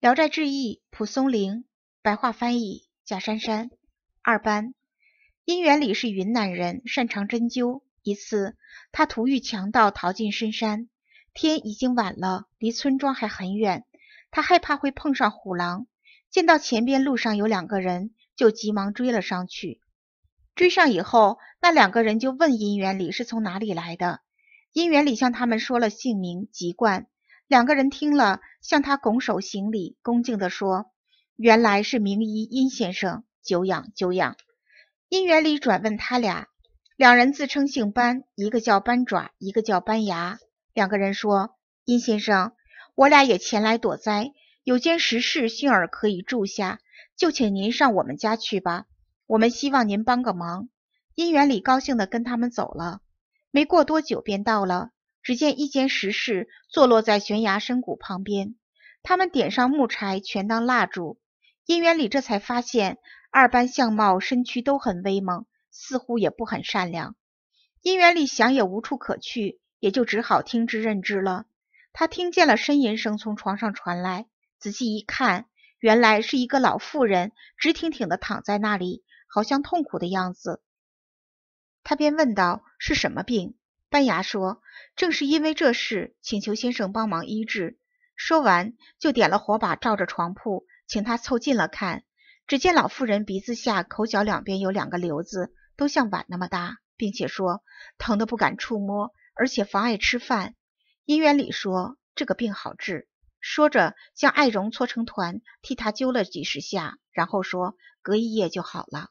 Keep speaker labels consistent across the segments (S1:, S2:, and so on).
S1: 《聊斋志异》蒲松龄白话翻译贾珊珊二班。姻缘里是云南人，擅长针灸。一次，他途遇强盗，逃进深山。天已经晚了，离村庄还很远，他害怕会碰上虎狼。见到前边路上有两个人，就急忙追了上去。追上以后，那两个人就问姻缘里是从哪里来的。姻缘里向他们说了姓名、籍贯。两个人听了，向他拱手行礼，恭敬地说：“原来是名医殷先生，久仰久仰。”殷元礼转问他俩，两人自称姓班，一个叫班爪，一个叫班牙。两个人说：“殷先生，我俩也前来躲灾，有间石室，幸而可以住下，就请您上我们家去吧。我们希望您帮个忙。”殷元礼高兴地跟他们走了。没过多久，便到了。只见一间石室坐落在悬崖深谷旁边，他们点上木柴全当蜡烛。姻缘里这才发现二班相貌身躯都很威猛，似乎也不很善良。姻缘里想也无处可去，也就只好听之任之了。他听见了呻吟声从床上传来，仔细一看，原来是一个老妇人直挺挺地躺在那里，好像痛苦的样子。他便问道：“是什么病？”班牙说。正是因为这事，请求先生帮忙医治。说完，就点了火把照着床铺，请他凑近了看。只见老妇人鼻子下、口角两边有两个瘤子，都像碗那么大，并且说疼得不敢触摸，而且妨碍吃饭。姻缘里说这个病好治。说着，将艾绒搓成团，替他揪了几十下，然后说隔一夜就好了。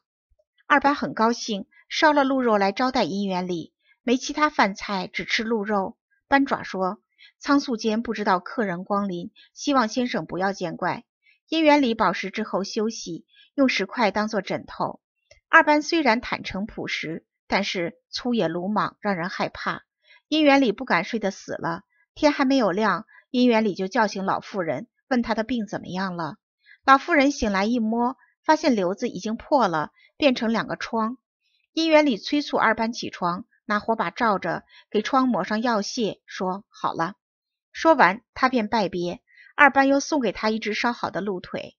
S1: 二八很高兴，烧了鹿肉来招待姻缘里。没其他饭菜，只吃鹿肉。班爪说：“仓促间不知道客人光临，希望先生不要见怪。”因缘里饱食之后休息，用石块当做枕头。二班虽然坦诚朴实，但是粗野鲁莽，让人害怕。因缘里不敢睡得死了，天还没有亮，因缘里就叫醒老妇人，问她的病怎么样了。老妇人醒来一摸，发现瘤子已经破了，变成两个疮。因缘里催促二班起床。拿火把照着，给窗抹上药屑，说好了。说完，他便拜别二班，又送给他一只烧好的鹿腿。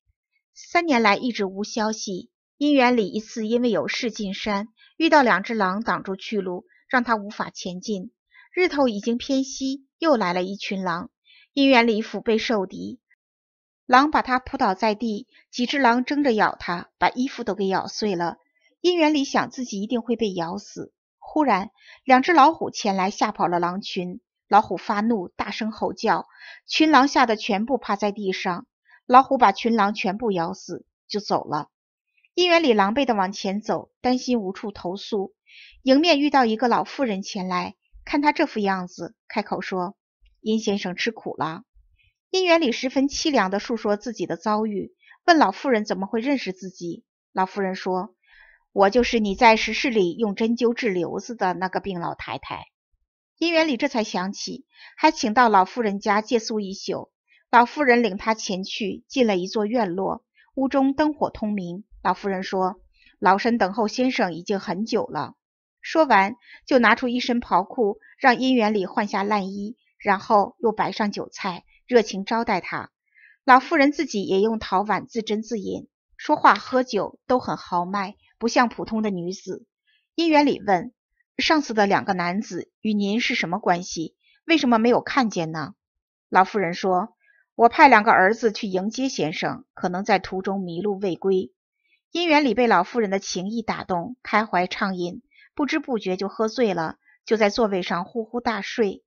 S1: 三年来一直无消息。因缘里一次因为有事进山，遇到两只狼挡住去路，让他无法前进。日头已经偏西，又来了一群狼。因缘里腹背受敌，狼把他扑倒在地，几只狼争着咬他，把衣服都给咬碎了。因缘里想自己一定会被咬死。忽然，两只老虎前来，吓跑了狼群。老虎发怒，大声吼叫，群狼吓得全部趴在地上。老虎把群狼全部咬死，就走了。阴元里狼狈的往前走，担心无处投宿，迎面遇到一个老妇人前来，看他这副样子，开口说：“阴先生吃苦了。”阴元里十分凄凉的述说自己的遭遇，问老妇人怎么会认识自己。老妇人说。我就是你在石室里用针灸治瘤子的那个病老太太。姻缘里这才想起，还请到老夫人家借宿一宿。老夫人领他前去，进了一座院落，屋中灯火通明。老夫人说：“老身等候先生已经很久了。”说完，就拿出一身袍裤，让姻缘里换下烂衣，然后又摆上酒菜，热情招待他。老妇人自己也用陶碗自斟自饮。说话喝酒都很豪迈，不像普通的女子。姻缘里问上次的两个男子与您是什么关系？为什么没有看见呢？老妇人说：“我派两个儿子去迎接先生，可能在途中迷路未归。”姻缘里被老妇人的情意打动，开怀畅饮，不知不觉就喝醉了，就在座位上呼呼大睡。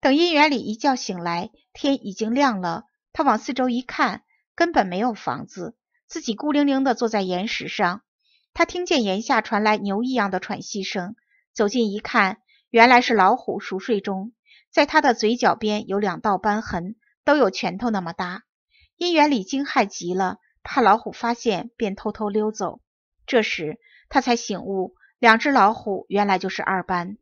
S1: 等姻缘里一觉醒来，天已经亮了。他往四周一看，根本没有房子。自己孤零零的坐在岩石上，他听见岩下传来牛一样的喘息声，走近一看，原来是老虎熟睡中，在它的嘴角边有两道斑痕，都有拳头那么大。因缘里惊骇极了，怕老虎发现，便偷偷溜走。这时他才醒悟，两只老虎原来就是二斑。